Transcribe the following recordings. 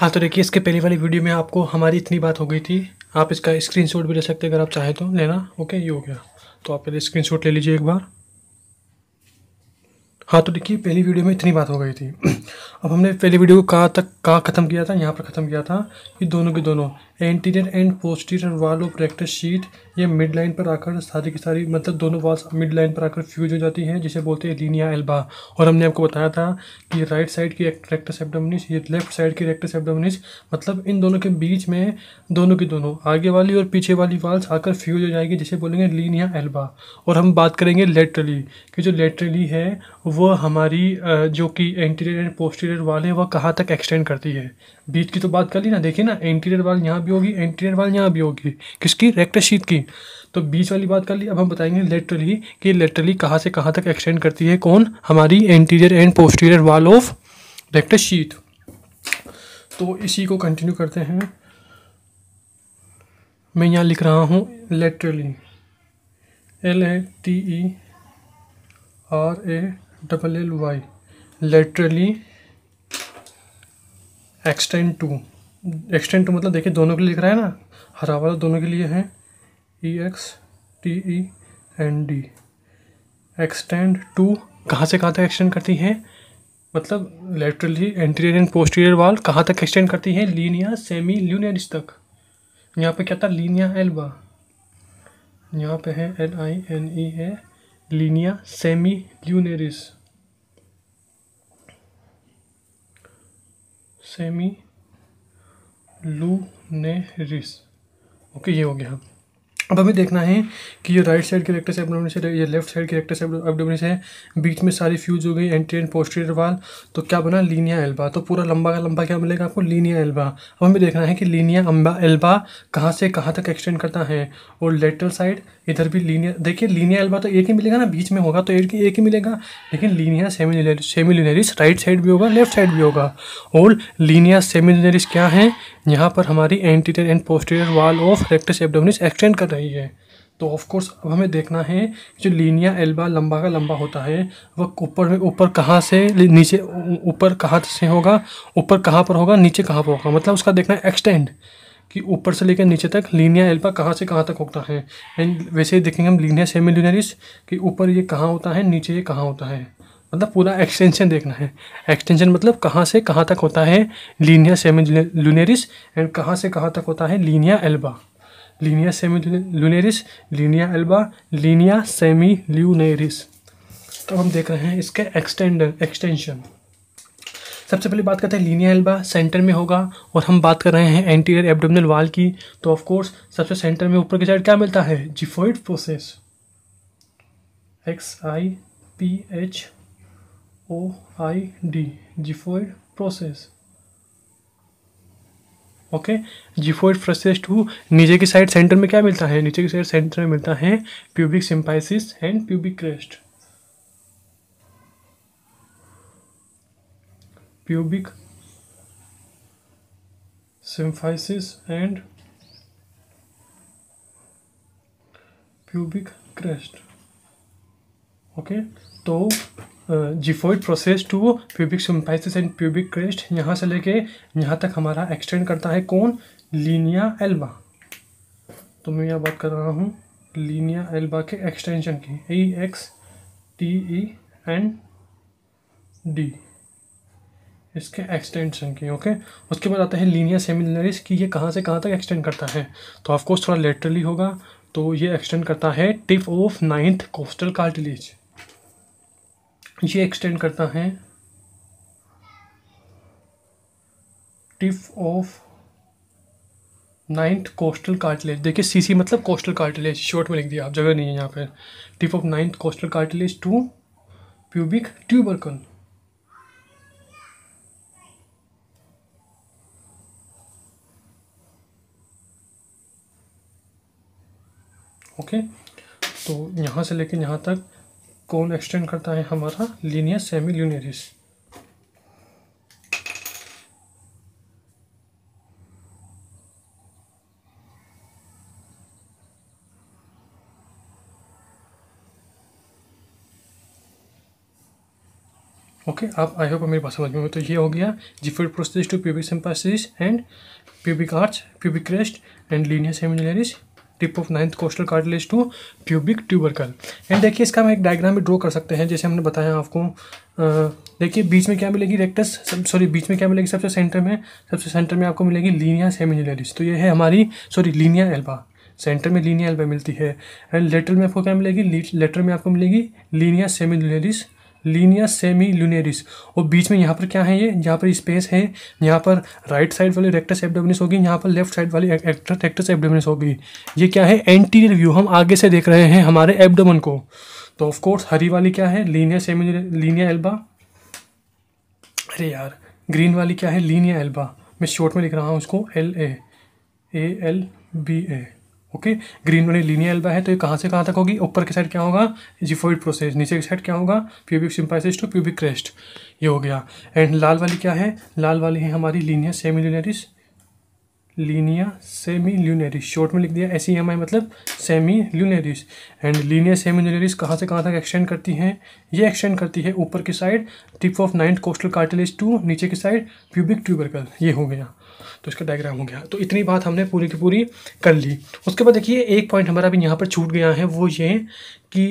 हाँ तो देखिए इसके पहली वाली वीडियो में आपको हमारी इतनी बात हो गई थी आप इसका स्क्रीनशॉट भी ले सकते हैं अगर आप चाहें तो लेना ओके ये हो गया तो आप पहले स्क्रीनशॉट ले लीजिए एक बार हाँ तो देखिए पहली वीडियो में इतनी बात हो गई थी अब हमने पहले वीडियो को कहाँ तक कहाँ ख़त्म किया था यहाँ पर ख़त्म किया था ये दोनों के दोनों anterior and posterior wall of rectus sheath ये मिड लाइन पर आकर सारी की सारी मतलब दोनों वाल्स मिड लाइन पर आकर फ्यूज हो जाती हैं जिसे बोलते हैं लीनिया एल्बा और हमने आपको बताया था कि राइट साइड की रेक्टस एब्डोमिनिस ये लेफ्ट साइड की रेक्टस एब्डोमिनिस मतलब इन दोनों के बीच में दोनों की दोनों आगे वाली और पीछे वाली वाल्स आकर फ्यूज हो जाएगी जिसे बोलेंगे लीनिया एल्बा और हम बात करेंगे लेटरली कि जो लेटरली है वह हमारी जो कि एंटीरियर एंड पोस्टीरियर इंटीरियर वाल है वह कहाँ तक एक्सटेंड करती है बीच की तो बात कर ली ना देखिए ना इंटीरियर वाल यहाँ भी होगी इंटीरियर वाल यहाँ भी होगी किसकी रेक्टर शीट की तो बीच वाली बात कर ली अब हम बताएंगे लेटरली कि लेटरली कहाँ से कहाँ तक एक्सटेंड करती है कौन हमारी interior and posterior wall of rectus sheath तो इसी को कंटिन्यू करते हैं मैं यहाँ लिख रहा हूँ laterally L A T E R A double L Y laterally extend to extend to मतलब देखिए दोनों के लिए लिख रहा है ना हरा वाला तो दोनों के लिए है E X T E N D extend to कहाँ से कहाँ तक एक्सटेंड करती है मतलब लेटरली एंटीरियर एंड पोस्टीरियर वाल कहाँ तक एक्सटेंड करती हैं लीनिया सेमी ल्यूनियरिस तक यहाँ पे क्या था लीनिया एल्बा यहाँ पे है L I N E A linea semi lunaris semi ने रिस ओके ये हो गया अब हमें देखना है कि ये राइट साइड के रेक्टस एबडोमिनस है ये लेफ्ट साइड के रेक्टस एबडोमिनस बीच में सारी फ्यूज हो गई एंड पोस्टीरियर वाल तो क्या बना लीनिया एल्बा तो पूरा लंबा का लंबा क्या मिलेगा आपको लीनिया एल्बा अब हमें देखना है कि लीनिया अम्बा एल्बा कहाँ से कहाँ तक एक्सटेंड करता है और लेटरल साइड इधर भी लीनिया देखिए लीनिया एल्बा तो एक ही मिलेगा ना बीच में होगा तो एक ही एक ही मिलेगा लेकिन linea semi semilunaris right side भी होगा लेफ्ट साइड भी होगा और लीनिया सेमिलिनरिस क्या है यहाँ पर हमारी anterior and posterior wall of rectus abdominis extend कर रही है तो ऑफ कोर्स अब हमें देखना है जो लीनिया एल्बा लंबा का लंबा होता है वह ऊपर में ऊपर कहाँ से नीचे ऊपर कहाँ से होगा ऊपर कहाँ पर होगा नीचे कहाँ पर होगा मतलब उसका देखना है एक्सटेंड कि ऊपर से लेकर नीचे तक लीनिया एल्बा कहाँ से कहाँ तक होता है एंड वैसे ही देखेंगे हम लीनिया सेमी लीनियरिस कि ऊपर ये कहाँ होता है नीचे ये कहाँ होता है मतलब पूरा एक्सटेंशन देखना है एक्सटेंशन मतलब कहाँ से कहाँ तक होता है लीनिया सेमी लुनेरिस एंड कहाँ से कहाँ तक होता है linea alba linea semilunaris linea alba linea semilunaris तो हम देख रहे हैं इसके एक्सटेंडर एक्सटेंशन सबसे पहले बात करते हैं लीनिया एल्बा सेंटर में होगा और हम बात कर रहे हैं एंटीरियर एब्डोमिनल वाल की तो ऑफ कोर्स सबसे सेंटर में ऊपर की साइड क्या मिलता है xiphoid process X I P H O I D xiphoid process okay xiphoid process to नीचे की साइड सेंटर में क्या मिलता है नीचे की साइड सेंटर में मिलता है pubic symphysis and pubic crest pubic symphysis and pubic crest okay तो xiphoid process to pubic symphysis and pubic crest यहाँ से लेके यहाँ तक हमारा एक्सटेंड करता है कौन लीनिया एल्बा तो मैं यहाँ बात कर रहा हूँ लीनिया एल्बा के एक्सटेंशन की E X T E and D इसके एक्सटेंशन की ओके उसके बाद आता है लीनिया सेमिलरिस कि ये कहाँ से कहाँ तक एक्सटेंड करता है तो ऑफकोर्स थोड़ा लेटरली होगा तो ये एक्सटेंड करता है tip of ninth costal cartilage ये एक्सटेंड करता है tip of ninth costal cartilage देखिए सीसी मतलब कोस्टल कार्टिलेज शॉर्ट में लिख दिया आप जगह नहीं है यहाँ पे tip of ninth costal cartilage to pubic tubercle okay तो यहाँ से लेकर यहाँ तक कौन एक्सटेंड करता है हमारा linear semi linearis okay okay, आप आई होप मेरी बात समझ में तो ये हो गया xiphoid process to pubic symphysis and pubic arch pubic crest and linear semilunaris tip of ninth costal cartilage to pubic tubercle and देखिए इसका हम एक डायग्राम भी ड्रॉ कर सकते हैं जैसे हमने बताया आपको देखिए बीच में क्या मिलेगी रेक्टस सॉरी बीच में क्या मिलेगी सबसे सेंटर में सबसे सेंटर में आपको मिलेगी लीनिया सेमिनलरिस तो ये है हमारी सॉरी लीनिया एल्बा सेंटर में लीनिया एल्बा मिलती है एंड लेटर में आपको क्या मिलेगी लेटर में आपको मिलेगी linea semilunaris linear semi lunaris और बीच में यहाँ पर क्या है ये यहाँ पर स्पेस है यहाँ पर राइट साइड वाली रेक्टस एबडोमिनस होगी यहाँ पर लेफ्ट साइड वाली रेक्टस एबडोमिनस होगी ये क्या है एंटीरियर व्यू हम आगे से देख रहे हैं हमारे एबडोमन को तो ऑफकोर्स हरी वाली क्या है लीनियर सेमी लीनियर एल्बा अरे यार ग्रीन वाली क्या है लीनियर एल्बा मैं शॉर्ट में लिख रहा हूँ उसको L A L B A okay green वाली लीनियर एल्बा है तो ये कहाँ से कहाँ तक होगी ऊपर की साइड क्या होगा जिफोइड प्रोसेस नीचे की साइड क्या होगा pubic symphysis to pubic crest ये हो गया एंड लाल वाली क्या है लाल वाली है हमारी linear semi linearis linea semi lunaris short में लिख दिया एस एम आई मतलब semi lunaris and linea semi lunaris कहाँ से कहाँ तक एक्सटेंड करती हैं ये एक्सटेंड करती है ऊपर की side tip of ninth costal cartilage to नीचे की साइड प्यूबिक ट्यूबरकल ये हो गया तो इसका डायग्राम हो गया तो इतनी बात हमने पूरी की पूरी कर ली उसके बाद देखिए एक पॉइंट हमारा अभी यहाँ पर छूट गया है वो ये कि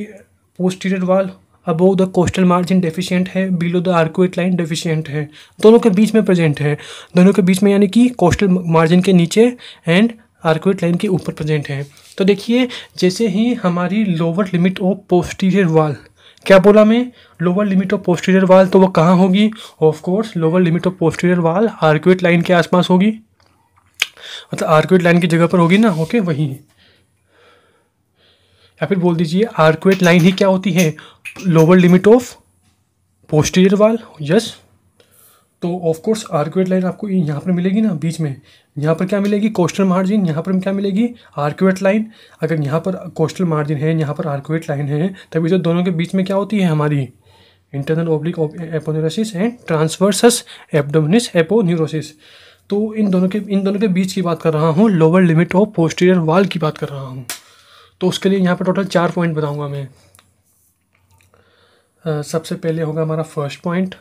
posterior wall above the costal margin deficient है below the arcuate line deficient है दोनों के बीच में प्रेजेंट है दोनों के बीच में यानी कि कोस्टल मार्जिन के नीचे एंड आर्कुएट लाइन के ऊपर प्रेजेंट है तो देखिए जैसे ही हमारी लोअर लिमिट ऑफ पोस्टीरियर वाल क्या बोला मैं लोअर लिमिट ऑफ पोस्टीरियर वाल तो वो कहाँ होगी of course lower limit of posterior wall arcuate line के आसपास होगी मतलब आर्कुएट लाइन की जगह पर होगी ना ओके वहीं या फिर बोल दीजिए आर्कुएट लाइन ही क्या होती है lower limit of posterior wall yes तो ऑफ कोर्स आर्कुएट लाइन आपको यहाँ पर मिलेगी ना बीच में यहाँ पर क्या मिलेगी कोस्टल मार्जिन यहाँ पर क्या मिलेगी आर्कुएट लाइन अगर यहाँ पर कोस्टल मार्जिन है यहाँ पर आर्कुएट लाइन है तभी तो दोनों के बीच में क्या होती है हमारी internal oblique aponeurosis and transversus abdominis aponeurosis तो इन दोनों के इन दोनों के बीच की बात कर रहा हूँ लोअर लिमिट ऑफ पोस्टीरियर वाल की बात कर रहा हूँ तो उसके लिए यहाँ पर टोटल चार पॉइंट बताऊँगा मैं आ, सबसे पहले होगा हमारा फर्स्ट पॉइंट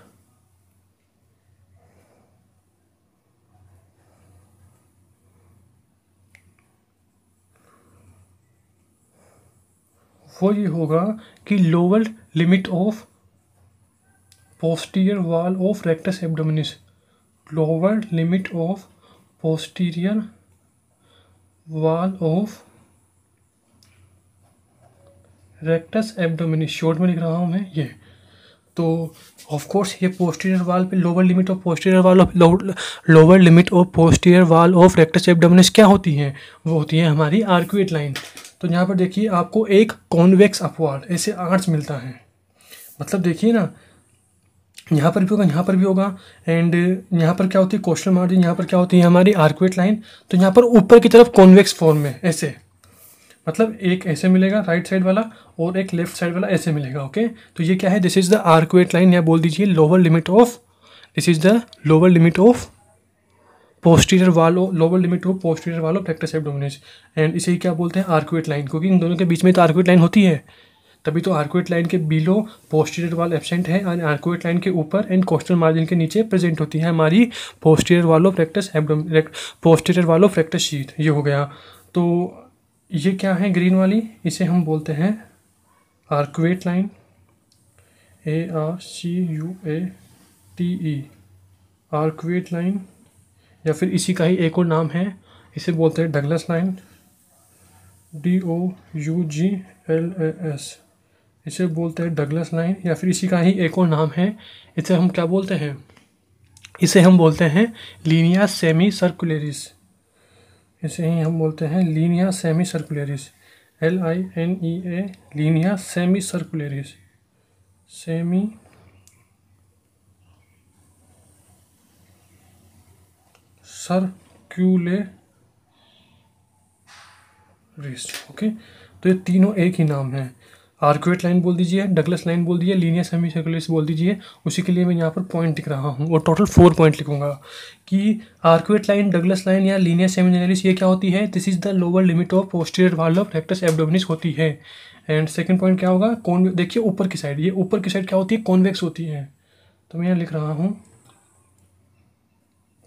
वो ये होगा कि lower limit of posterior wall of rectus abdominis lower limit of posterior wall of rectus abdominis short में लिख रहा हूँ मैं ये तो ऑफ कोर्स ये पोस्टीरियर वाल पे lower limit of posterior wall of lower limit of posterior wall of rectus abdominis क्या होती हैं वो होती है हमारी आर्क्यूट लाइन तो यहाँ पर देखिए आपको एक कॉन्वेक्स अपवार्ड ऐसे आर्ट्स मिलता है मतलब देखिए ना यहाँ पर भी होगा यहाँ पर भी होगा एंड यहाँ पर क्या होती है कोस्टल मार्जिन यहाँ पर क्या होती है हमारी आर्कुएट लाइन तो यहाँ पर ऊपर की तरफ कॉन्वेक्स फॉर्म में ऐसे मतलब एक ऐसे मिलेगा राइट साइड वाला और एक लेफ्ट साइड वाला ऐसे मिलेगा ओके तो ये क्या है this is the arcuate line या बोल दीजिए lower limit of this is the lower limit of posterior wall of lower limit of posterior wall of rectus एबडोमिनेस and इसे क्या बोलते हैं आर्कुएट लाइन क्योंकि इन दोनों के बीच में तो आर्कुएट लाइन होती है तभी तो आर्कुएट लाइन के बिलो पोस्टीरियर वाल एबसेंट है एंड आर्कुएट लाइन के ऊपर एंड कोस्टल मार्जिन के नीचे प्रेजेंट होती है हमारी पोस्टीरियर वालो फ्रैक्टस एबडोम पोस्टीरियर वालो फ्रैक्टस शीट ये हो गया तो ये क्या है ग्रीन वाली इसे हम बोलते हैं arcuate line A R C U A T E arcuate line या फिर इसी का ही एक और नाम है इसे बोलते हैं Douglas line D O U G L A S इसे बोलते हैं डगलस लाइन या फिर इसी का ही एक और नाम है इसे हम क्या बोलते हैं इसे हम बोलते हैं लीनिया सेमी सर्कुलरिस इसे ही हम बोलते हैं linea e semi circularis L I N E A linea semi circularis semi circularis okay तो ये तीनों एक ही नाम है आर्कुएट लाइन बोल दीजिए डगलस लाइन बोल दीजिए लीनियर सेमी सर्कुलर्स बोल दीजिए उसी के लिए मैं यहाँ पर पॉइंट लिख रहा हूँ और टोटल फोर पॉइंट लिखूंगा कि आर्कुएट लाइन डगलस लाइन या लीनियर सेमिनलिस ये क्या होती है this is the lower limit of posterior wall of rectus abdominis होती है एंड सेकेंड पॉइंट क्या होगा कौन देखिए ऊपर की साइड ये ऊपर की साइड क्या होती है कॉन्वेक्स होती है तो मैं यहाँ लिख रहा हूँ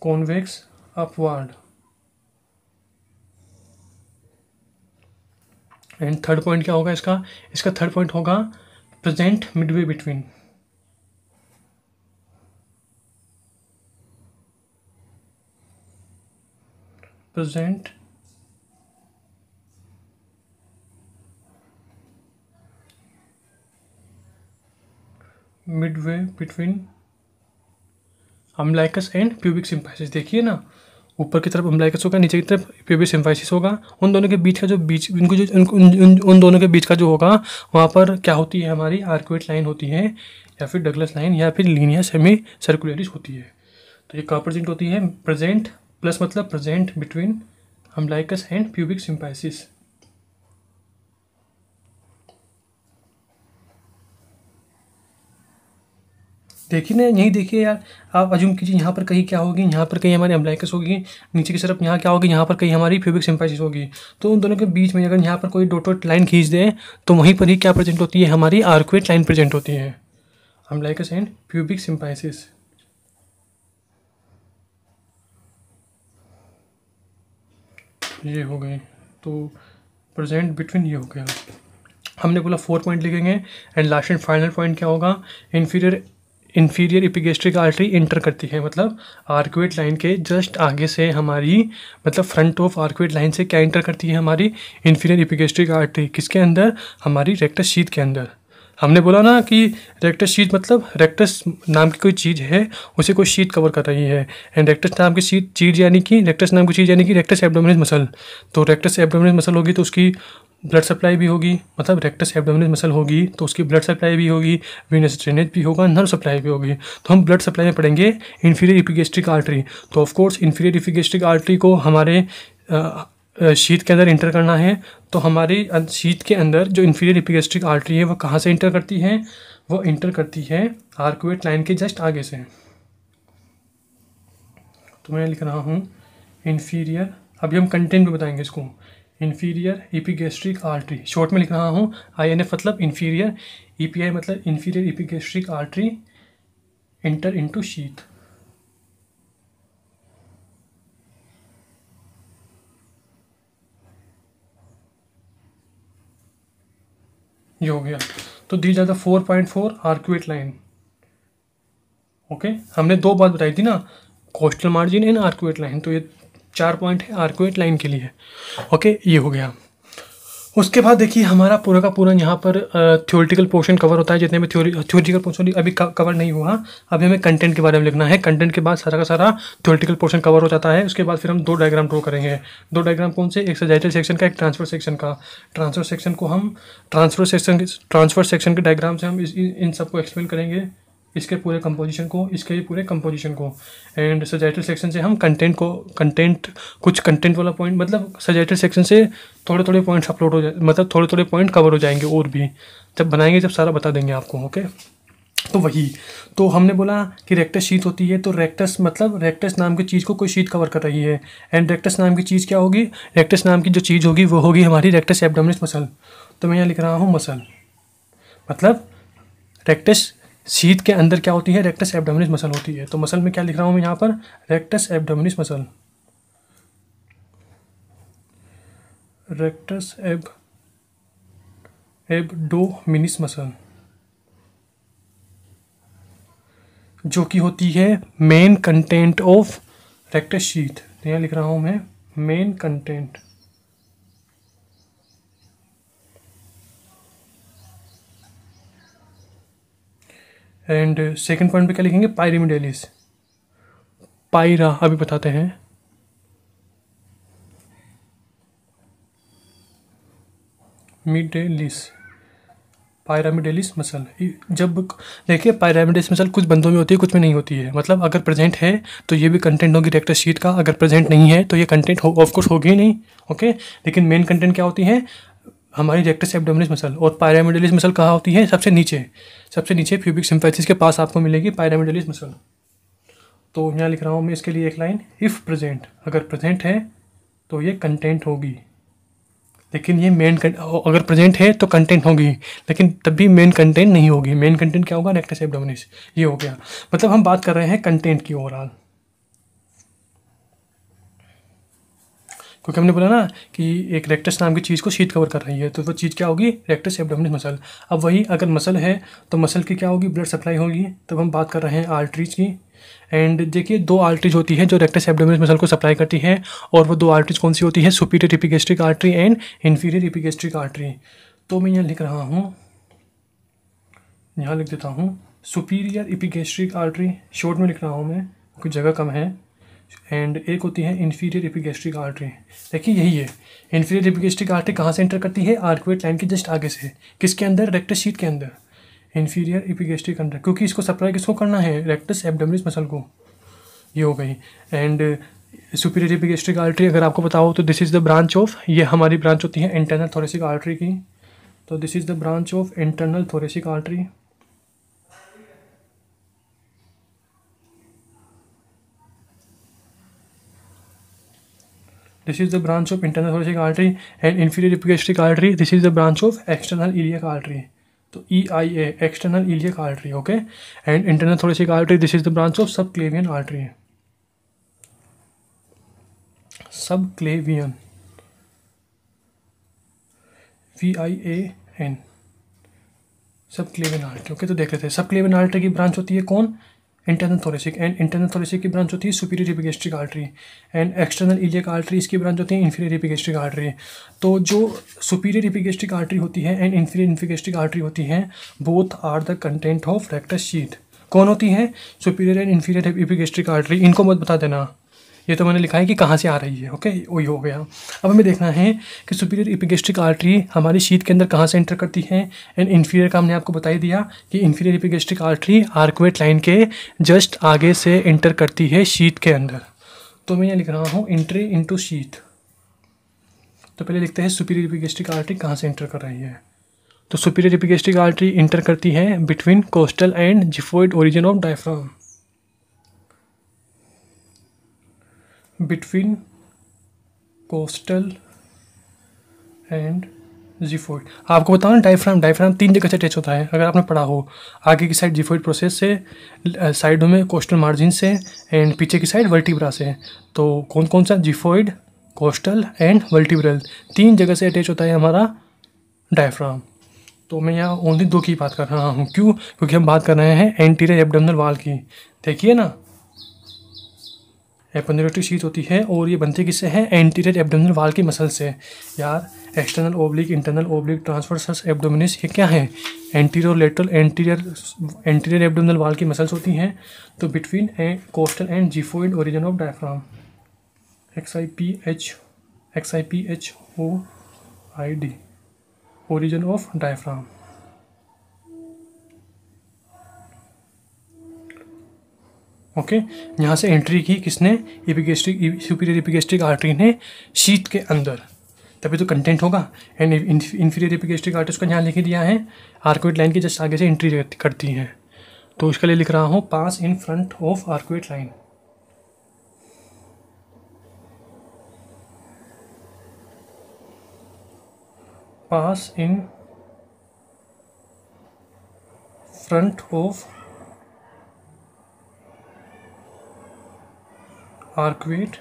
convex upward and third point क्या होगा इसका इसका थर्ड पॉइंट होगा present midway between present midway between umbilicus and pubic symphysis देखिए ना ऊपर की तरफ अम्बलाइकस होगा नीचे की तरफ प्यूबिक सिम्फाइसिस होगा उन दोनों के बीच का जो बीच उनको जो उन, उन, उन दोनों के बीच का जो होगा वहाँ पर क्या होती है हमारी आर्क्यूट लाइन होती है या फिर डगलस लाइन या फिर लीनियर सेमी सर्कुलरिस होती है तो ये कहाँ प्रजेंट होती है प्रजेंट प्लस मतलब present between umbilicus and pubic symphysis देखिए ना यहीं देखिए यार आप अजूम कीजिए यहाँ पर कहीं क्या होगी यहाँ पर कहीं हमारी अम्बलाइकस होगी नीचे की तरफ यहाँ क्या होगी यहाँ पर कहीं हमारी फ्यूबिक सिंपाइसिस होगी तो उन दोनों के बीच में अगर यहाँ पर कोई डोटोट लाइन खींच दें तो वहीं पर ही क्या प्रेजेंट होती है हमारी आर्कुएट लाइन प्रेजेंट होती है अम्बलाइकस एंड फ्यूबिक सिम्पाइसिस ये हो गए तो प्रेजेंट बिटवीन ये हो गया हमने बोला फोर पॉइंट लिखेंगे and last and final point क्या होगा inferior inferior epigastric artery enter करती है मतलब आर्कुएट लाइन के जस्ट आगे से हमारी मतलब फ्रंट ऑफ आर्कुएट लाइन से क्या इंटर करती है हमारी इन्फीरियर इपिगेस्ट्रिक आर्टरी किसके अंदर हमारी रेक्टस शीत के अंदर हमने बोला ना कि रेक्टस शीट मतलब रेक्टस नाम की कोई चीज़ है उसे कोई शीट कवर कर रही है एंड रेक्टस नाम की शीट चीज़ यानी कि रेक्टस नाम की चीज़ यानी कि रेक्टस एबडोमिनस मसल तो रेक्टस एबडोमिनस मसल होगी तो उसकी ब्लड सप्लाई भी होगी मतलब रेक्टस एबडोमिनस मसल होगी तो उसकी ब्लड सप्लाई भी होगी वीनस ड्रेनेज भी होगा नर्व सप्लाई भी होगी तो हम ब्लड सप्लाई में पढ़ेंगे इन्फीरियर इपिगेस्ट्रिक आर्टरी तो ऑफकोर्स इन्फीरियर इपिगेस्ट्रिक आर्टरी को हमारे शीत के अंदर इंटर करना है तो हमारी शीत के अंदर जो इन्फीरियर इपिगेस्ट्रिक आर्टरी है वो कहाँ से इंटर करती है वो इंटर करती है आर्कुएट लाइन के जस्ट आगे से तो मैं लिख रहा हूँ इन्फीरियर अभी हम कंटेंट भी बताएंगे इसको इन्फीरियर इपिगेस्ट्रिक आर्टरी शॉर्ट में लिख रहा हूँ आई एन एफ मतलब इन्फीरियर ई पी आई मतलब inferior epigastric artery enter into sheath ये हो गया तो दी जाता four point four arcuate line okay हमने दो बात बताई थी ना costal margin and arcuate line तो ये चार पॉइंट है आर्क्यूएट लाइन के लिए ओके ये हो गया उसके बाद देखिए हमारा पूरा का पूरा यहाँ पर थ्योरिटिकल पोर्शन कवर होता है जितने भी थ्योरी थ्योरिटिकल पोर्शन अभी कवर नहीं हुआ अभी हमें कंटेंट के बारे में लिखना है कंटेंट के बाद सारा का सारा थ्योरिटिकल पोर्शन कवर हो जाता है उसके बाद फिर हम दो डायग्राम ड्रॉ करेंगे दो डायग्राम कौन से एक सजाइटल सेक्शन का एक ट्रांसफर सेक्शन का ट्रांसफर सेक्शन को हम ट्रांसफर सेक्शन ट्रांसफर सेक्शन के डायग्राम से हम इस इन सबको एक्सप्लेन करेंगे इसके पूरे कंपोजिशन को इसके पूरे कंपोजिशन को एंड सजाइटल सेक्शन से हम कंटेंट को कंटेंट कुछ कंटेंट वाला पॉइंट मतलब सजाइटल सेक्शन से थोड़े थोड़े पॉइंट्स अपलोड हो जाए मतलब थोड़े थोड़े पॉइंट कवर हो जाएंगे और भी जब बनाएंगे जब सारा बता देंगे आपको ओके तो वही तो हमने बोला कि रेक्टस शीट होती है तो रेक्टस मतलब रेक्टस नाम की चीज़ को कोई शीट कवर कर रही है एंड रेक्टस नाम की चीज़ क्या होगी रेक्टस नाम की जो चीज़ होगी वो होगी हमारी रेक्टस एबडोमिनस मसल तो मैं यहाँ लिख रहा हूँ मसल मतलब रेक्टस शीत के अंदर क्या होती है रेक्टस एबडोमिनिस मसल होती है तो मसल में क्या लिख रहा हूँ मैं यहाँ पर रेक्टस एबडोमिनिस मसल रेक्टस एब एबडोमिनिस मसल जो कि होती है मेन कंटेंट ऑफ रेक्टस शीत यहाँ लिख रहा हूँ मैं main content and second point पे क्या लिखेंगे पायरिमिडेलिस पायरा अभी बताते हैं मिडेलिस पायरामिडेलिस मसल जब देखिए पायरामिडेलिस मसल कुछ बंदों में होती है कुछ में नहीं होती है मतलब अगर प्रेजेंट है तो ये भी कंटेंट होगी डायरेक्टर शीट का अगर प्रेजेंट नहीं है तो ये कंटेंट हो ऑफकोर्स होगी ही नहीं ओके लेकिन मेन कंटेंट क्या होती है हमारी रेक्टस एबडोमिनस मसल और पायरामिडलिस मसल कहाँ होती है सबसे नीचे सबसे नीचे फ्यूबिक सिम्फेसिस के पास आपको मिलेगी पायरामिडलिस मसल तो यहाँ लिख रहा हूँ मैं इसके लिए एक लाइन इफ़ प्रेजेंट अगर प्रेजेंट है तो ये कंटेंट होगी लेकिन ये मेन अगर प्रेजेंट है तो कंटेंट होगी लेकिन तब भी मेन कंटेंट नहीं होगी मेन कंटेंट क्या होगा रेक्टस एबडोमिनस ये हो गया मतलब हम बात कर रहे हैं कंटेंट की ओवरऑल क्योंकि हमने बोला ना कि एक रेक्टस नाम की चीज़ को शीट कवर कर रही है तो वो चीज़ क्या होगी रेक्टस एबडोमिनस मसल अब वही अगर मसल है तो मसल की क्या होगी ब्लड सप्लाई होगी तब हम बात कर रहे हैं आर्टरीज की एंड देखिए दो आर्टरीज होती है जो रेक्टस एबडोमिनस मसल को सप्लाई करती है और वो दो आर्टरीज कौन सी होती है superior epigastric artery and inferior epigastric artery तो मैं यहाँ लिख रहा हूँ यहाँ लिख देता हूँ सुपीरियर एपिगेस्ट्रिक आर्टरी शॉर्ट में लिख रहा हूँ मैं क्योंकि जगह कम है एंड एक होती है इन्फीरियर एपिगेस्ट्रिक आर्टरी देखिए यही है इन्फीरियर एपिगेस्ट्रिक आर्टरी कहाँ से एंटर करती है आर्कवेट लाइन के जस्ट आगे से किसके अंदर रेक्टस शीट के अंदर इन्फीरियर एपिगेस्ट्रिक अंदर क्योंकि इसको सप्लाई किसको करना है रेक्टस एबडोमिनस मसल को ये हो गई एंड सुपीरियर एपिगेस्ट्रिक आर्टरी अगर आपको बताओ तो this is the branch of ये हमारी ब्रांच होती है इंटरनल थोरेसिक आर्टरी की तो this is the branch of internal thoracic artery This is the branch of internal thoracic artery and inferior epigastric artery. This is the branch of external iliac artery. तो E I A external iliac artery okay and internal thoracic artery this is the branch of subclavian artery सब क्लेवियन we I A N सब क्लेवियन artery okay तो देख लेते हैं सब subclavian artery की branch होती है कौन internal thoracic and internal thoracic की ब्रांच होती है superior epigastric artery and external iliac artery इसकी ब्रांच होती है इन्फीरियर रिपिगेस्ट्रिक आर्टरी तो जो सुपीरियर रिपिगेस्ट्रिक आर्टरी होती है एंड इन्फीरियर एपिगेस्ट्रिक आर्टरी होती है both are the content of rectus sheath कौन होती है superior and inferior epigastric artery इनको मत बता देना ये तो मैंने लिखा है कि कहाँ से आ रही है ओके वही हो गया अब हमें देखना है कि सुपीरियर इपिगेस्ट्रिक आर्टरी हमारी शीत के अंदर कहाँ से एंटर करती है एंड इन्फीरियर का हमने आपको बता ही दिया कि inferior epigastric artery arcuate line के जस्ट आगे से एंटर करती है शीत के अंदर तो मैं ये लिख रहा हूँ एंट्री इंटू शीत तो पहले लिखते हैं सुपीरियर इपिगेस्ट्रिक आर्टरी कहाँ से एंटर कर रही है तो सुपीरियर इपिगेस्ट्रिक आर्टरी इंटर करती है between costal and xiphoid origin of diaphragm between costal and xiphoid आपको बताओ ना डाइफ्राम डाइफ्राम तीन जगह से अटैच होता है अगर आपने पढ़ा हो आगे की साइड जीफोइड प्रोसेस से साइडों में कोस्टल मार्जिन से एंड पीछे की साइड वर्टिब्रा से तो कौन कौन सा जीफोइड कोस्टल एंड वर्टिब्रल तीन जगह से अटैच होता है हमारा डायफ्राम तो मैं यहाँ ओनली दो की बात कर रहा हूँ क्यों क्योंकि हम बात कर रहे हैं एंटीरियर एबडमनल वाल की देखिए ना एपोनेटिक शीट होती है और ये बनती किससे है एंटीरियर एबडोमिनल वाल की मसल से यार external oblique internal oblique transversus abdominis ये क्या है anterior lateral anterior anterior abdominal wall की मसल्स होती हैं तो between a costal and xiphoid origin of diaphragm X I P H X I P H O I D origin of diaphragm okay यहाँ से entry की किसने इपिगेस्ट्रिक superior epigastric artery ने शीत के अंदर तभी तो कंटेंट होगा एंड इन्फीरियर इपिगेस्ट्रिक आर्टिस का यहाँ लिख दिया है आर्कोइड लाइन की जस्ट आगे से एंट्री करती है तो उसके लिए लिख रहा हूँ pass in front of arcuate line pass in front of wait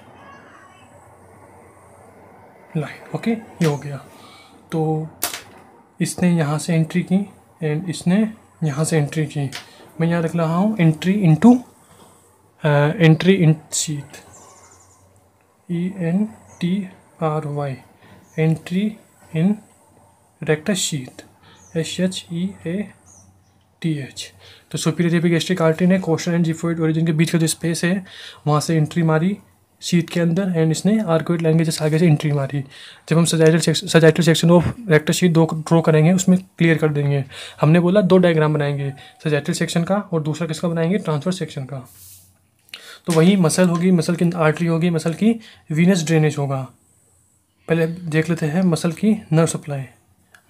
line okay ये हो गया तो इसने यहाँ से एंट्री की एंड इसने यहाँ से एंट्री की मैं यहाँ रख रहा हूँ entry into entry in sheath E N T R Y entry in rectus sheath H H E A T H तो सुपीरियर जेपी गैस्ट्रिक आर्टरी ने कोशन एंड जीफोइड ओरिजिन के बीच का जो स्पेस है वहाँ से एंट्री मारी सीट के अंदर एंड इसने आर्कोइड लाइन आगे से एंट्री मारी जब हम sagittal sagittal section of rectus sheath दो ड्रॉ करेंगे उसमें क्लियर कर देंगे हमने बोला दो डायग्राम बनाएंगे सजाइटल सेक्शन का और दूसरा किसका बनाएंगे ट्रांसफर सेक्शन का तो वही मसल होगी मसल की आर्टरी होगी मसल की वीनस ड्रेनेज होगा पहले देख लेते हैं मसल की नर्व सप्लाई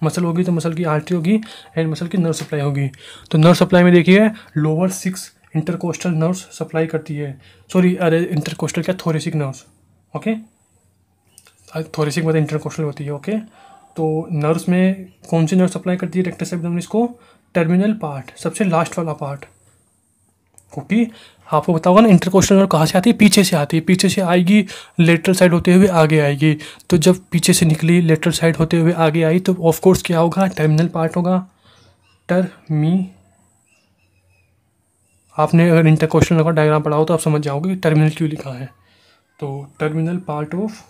मसल होगी तो मसल की आरटी होगी एंड मसल की नर्व सप्लाई होगी तो नर्व सप्लाई में देखिए lower six intercostal nerves supply करती है सॉरी अरे इंटरकोस्टल क्या थोरेसिक नर्व्स ओके थोरेसिक मतलब इंटरकोस्टल होती है ओके तो नर्व्स में कौन सी नर्व सप्लाई करती है रेक्टस साहब को टर्मिनल पार्ट सबसे लास्ट वाला पार्ट ओके आपको बताओगे ना इंटरकोशनल नर्व कहाँ से आती है पीछे से आती है पीछे से आएगी लेटरल साइड होते हुए आगे आएगी तो जब पीछे से निकली लेटरल साइड होते हुए आगे आई तो ऑफ कोर्स क्या होगा टर्मिनल पार्ट होगा टर मी आपने अगर इंटरकोशनल नर्व का डायग्राम पढ़ा हो तो आप समझ जाओगे कि टर्मिनल क्यों लिखा है तो terminal part of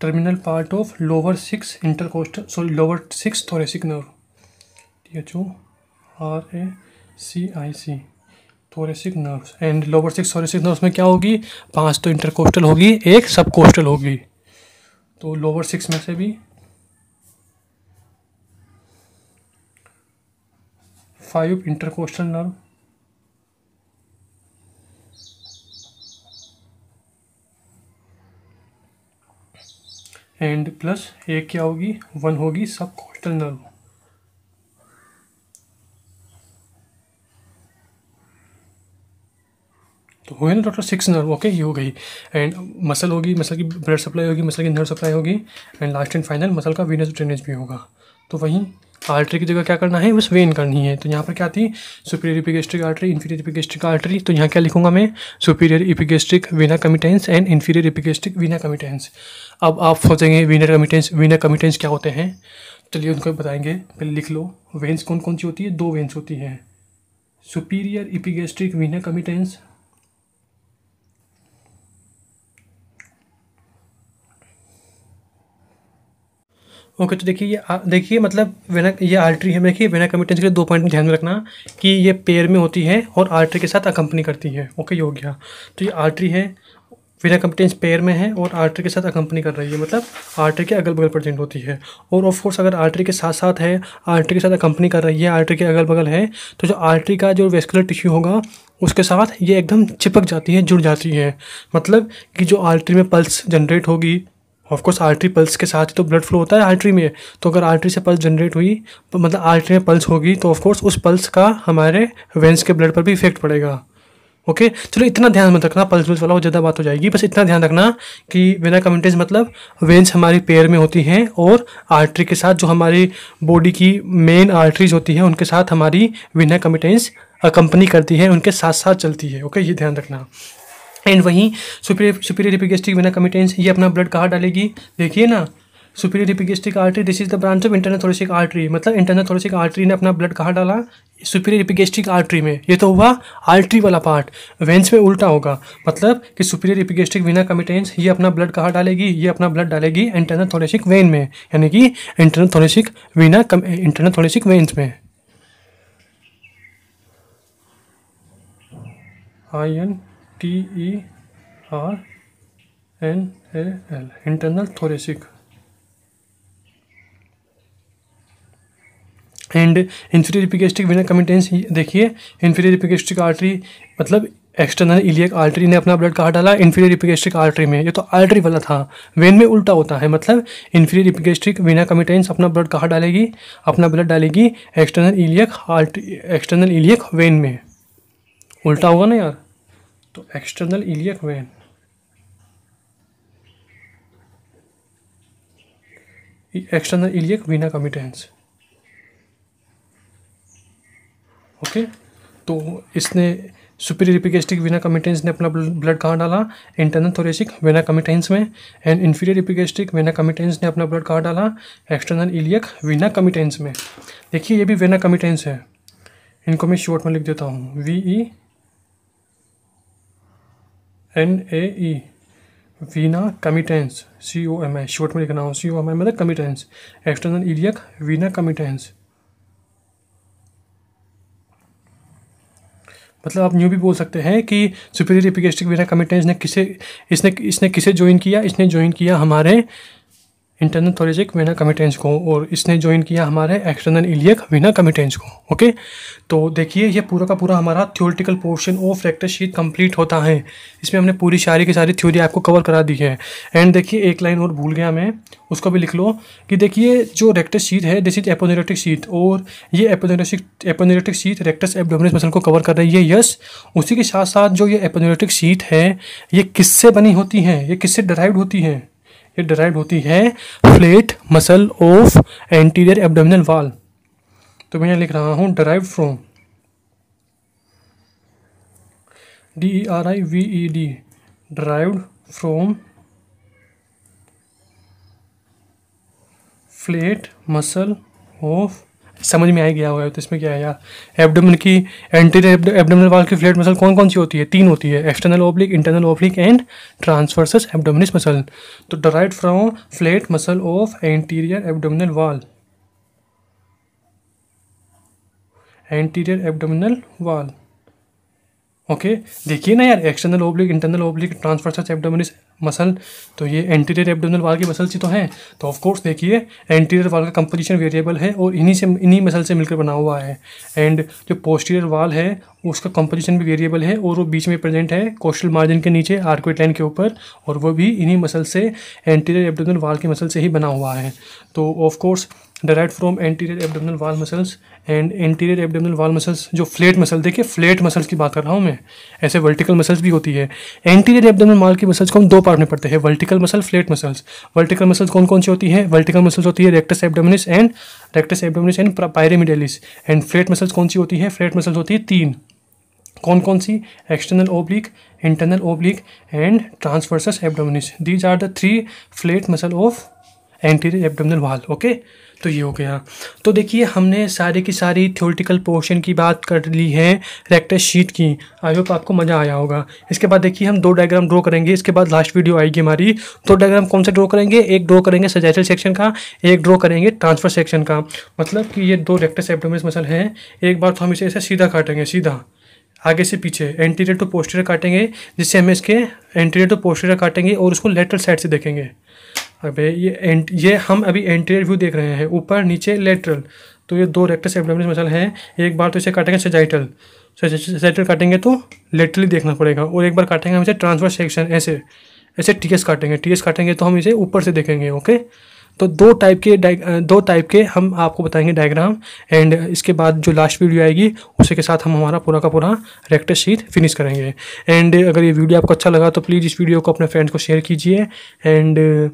terminal part of lower six intercostal sorry lower six thoracic nerve T H O R A C I C thoracic nerves and lower six thoracic nerves में क्या होगी पांच तो इंटरकोस्टल होगी एक सब कोस्टल होगी तो लोअर सिक्स में से भी five intercostal nerve and plus एक क्या होगी वन होगी सब कोस्टल नर्व तो हो गया ना टोटल सिक्स नर्व ओके ये हो गई एंड मसल होगी मसल की ब्लड सप्लाई होगी मसल की नर्व सप्लाई होगी and last and final muscle का वीनस ड्रेनेज भी होगा तो वहीं आर्टरी की जगह क्या करना है बस वेन करनी है तो यहाँ पर क्या आती superior epigastric artery inferior epigastric artery तो यहाँ क्या लिखूंगा मैं superior epigastric venae comitantes and inferior epigastric venae comitantes अब आप सोचेंगे वीनर कमिटेंस वीनर कमिटेंस क्या होते हैं चलिए उनको बताएंगे पहले लिख लो वेंस कौन कौन सी होती है दो वेंस होती हैं superior epigastric venae comitantes okay तो देखिए ये देखिए मतलब वेना ये आर्टरी है देखिए वेना कमिटेंस के लिए दो पॉइंट ध्यान में रखना कि ये पेयर में होती है और आर्टरी के साथ अकम्पनी करती है ओके योग्य हो गया तो ये आर्टरी है वेना कम्पिटेंस पेयर में है और आर्टरी के साथ अकंपनी कर रही है मतलब आर्टरी के अगल बगल प्रेजेंट होती है और ऑफकोर्स अगर आर्टरी के साथ साथ है आर्टरी के साथ अकंपनी कर रही है आर्टरी के अगल बगल है तो जो आर्टरी का जो वेस्कुलर टिश्यू होगा उसके साथ ये एकदम चिपक जाती है जुड़ जाती है मतलब कि जो आर्टरी में पल्स जनरेट होगी ऑफकोर्स आर्टरी पल्स के साथ ही तो ब्लड फ्लो होता है आर्टरी में तो अगर आर्टरी से पल्स जनरेट हुई तो मतलब आर्टरी में पल्स होगी तो ऑफकोर्स उस पल्स का हमारे वेंस के ब्लड पर भी इफेक्ट पड़ेगा ओके चलो इतना ध्यान मत रखना पल्स वल्स वाला वो ज़्यादा बात हो जाएगी बस इतना ध्यान रखना कि वेना कमेंटेज मतलब वेंस हमारी पेयर में होती हैं और आर्टरी के साथ जो हमारी बॉडी की मेन आर्टरीज होती हैं उनके साथ हमारी वेना कमिटेंस कंपनी करती है उनके साथ साथ चलती है ओके ये ध्यान रखना एंड वहीं superior superior epigastric venae comitantes ये अपना ब्लड कहाँ डालेगी देखिए ना superior epigastric artery this is the branch of internal thoracic artery मतलब इंटरनल थोरेसिक आर्टरी ने अपना ब्लड कहाँ डाला सुपीरियर रिपिगेस्टिक आर्टरी में ये तो हुआ आर्टरी वाला पार्ट वेंस में उल्टा होगा मतलब कि सुपीरियर रिपिगेस्टिक विना कमिटेंस ये अपना ब्लड कहाँ डालेगी ये अपना ब्लड डालेगी इंटरनल थोरेसिक वेन में यानी कि internal thoracic vena internal thoracic veins में I N T E R N A L internal thoracic and inferior epigastric venae comitantes देखिए इन्फीरियर पिकेस्टिक आर्टरी मतलब एक्सटर्नल इलियक आर्टरी ने अपना ब्लड कहाँ डाला इन्फीरियर इपिगेस्ट्रिक आर्टरी में ये तो आर्टरी वाला था वेन में उल्टा होता है मतलब इन्फीरियर इपिगेस्ट्रिक विना कमिटेंस अपना ब्लड कहाँ डालेगी अपना ब्लड डालेगी external iliac art external iliac vein में उल्टा होगा ना यार तो external iliac vein external iliac venae comitantes okay तो इसने सुपीरियर इपिगेस्टिक वेना कमिटेंस ने अपना ब्लड कहाँ डाला इंटरनल थोरेसिक वेना कमिटेंस में and inferior epigastric venae comitantes ने अपना ब्लड कहाँ डाला एक्सटर्नल इलियक वीना कमिटेंस में देखिए ये भी वेना कमिटेंस है इनको मैं शॉर्ट में लिख देता हूँ V E e N A E venae comitantes C O M I short में लिखना हो सी ओ एम आई मतलब कमिटेंस एक्सटर्नल इडियक वीना कमिटेंस मतलब आप न्यू भी बोल सकते हैं कि सुपीरियर एपिकेस्टिक वीना कमिटेंस ने किसे इसने इसने किसे ज्वाइन किया इसने ज्वाइन किया हमारे इंटरनल थोरेजिक वीना कमिटेंस को और इसने ज्वाइन किया हमारे एक्सटर्नल इलियक वीना कमिटेंस को ओके तो देखिए ये पूरा का पूरा हमारा theoretical portion of fracture sheath complete होता है इसमें हमने पूरी सारी की सारी थ्योरी आपको कवर करा दी है एंड देखिए एक लाइन और भूल गया मैं उसको भी लिख लो कि देखिए जो रेक्टस शीट है दिस इज एपोनेटिक शीट और ये aponeurotic aponeurotic sheath rectus abdominis muscle को कवर कर रही है यस उसी के साथ साथ जो ये एपोनेटिक शीट है ये किससे बनी होती है ये किससे डराइव्ड होती है ये डराइव होती है flat muscle of anterior abdominal wall तो मैं यहाँ लिख रहा हूँ derived from D E R I V E D derived from flat muscle of समझ में आ गया हुआ है तो इसमें क्या है यार एबडोमिन की एंटीरियर एबडोमिनल वाल की फ्लेट मसल कौन कौन सी होती है तीन होती है external oblique internal oblique and transversus abdominis muscle तो derived from flat muscle of anterior abdominal wall anterior abdominal wall okay देखिए ना यार external oblique internal oblique transversus muscle तो ये एंटीरियर एबडोमिनल वाल की मसल तो है तो ऑफ कोर्स देखिए एंटीरियर वाल का कंपोजिशन वेरिएबल है और इन्हीं से इन्हीं मसल से मिलकर बना हुआ है एंड जो पोस्टीरियर वाल है उसका कंपोजिशन भी वेरिएबल है और वो बीच में प्रेजेंट है कोस्टल मार्जिन के नीचे आर्कुएट लाइन के ऊपर और वो भी इन्हीं मसल से एंटीरियर एबडोमिनल वाल की मसल से ही बना हुआ है तो of course derived from anterior abdominal wall muscles and anterior abdominal wall muscles जो फ्लेट मसल देखिए फ्लेट मसल्स की बात कर रहा हूँ मैं ऐसे वर्टिकल मसल्स भी होती है एंटीरियर एबडोमिनल वाल की मसल्स को हम दो पार्ट में पढ़ते हैं vertical muscle flat muscles vertical muscles कौन कौन सी होती है वर्टिकल मसल्स होती है rectus abdominis and rectus abdominis and pyramidalis and flat muscles कौन सी होती है फ्लेट मसल्स होती है तीन कौन कौन सी external oblique internal oblique and transversus abdominis these are the three flat muscle of anterior abdominal wall okay तो ये हो गया तो देखिए हमने सारे की सारी थियोरटिकल पोर्शन की बात कर ली है रेक्टर शीट की आई होप आपको मज़ा आया होगा इसके बाद देखिए हम दो डायग्राम ड्रॉ करेंगे इसके बाद लास्ट वीडियो आएगी हमारी दो डायग्राम कौन सा ड्रॉ करेंगे एक ड्रॉ करेंगे सजेशन सेक्शन का एक ड्रॉ करेंगे ट्रांसफर सेक्शन का मतलब कि ये दो रेक्टर एब्डोमिस मसल हैं एक बार तो हम इसे ऐसे सीधा काटेंगे सीधा आगे से पीछे एंटीरियर टू पोस्टीरियर काटेंगे जिससे हमें इसके एंटीरियर टू पोस्टीरियर काटेंगे और उसको लेटरल साइड से देखेंगे अबे ये एंट ये हम अभी एंटीरियर व्यू देख रहे हैं ऊपर नीचे लेटरल तो ये दो रेक्टस एबडोमिनस मसल है एक बार तो इसे काटेंगे सेजाइटल सेजाइटल काटेंगे तो लेटरली देखना पड़ेगा और एक बार काटेंगे हम इसे ट्रांसफर सेक्शन ऐसे ऐसे टी एस काटेंगे टी एस काटेंगे तो हम इसे ऊपर से देखेंगे ओके तो दो टाइप के दो टाइप के हम आपको बताएंगे डायग्राम एंड इसके बाद जो लास्ट वीडियो आएगी उसी के साथ हम हमारा पूरा का पूरा रेक्टर शीट फिनिश करेंगे एंड अगर ये वीडियो आपको अच्छा लगा तो प्लीज़ इस वीडियो को अपने फ्रेंड्स को शेयर कीजिए एंड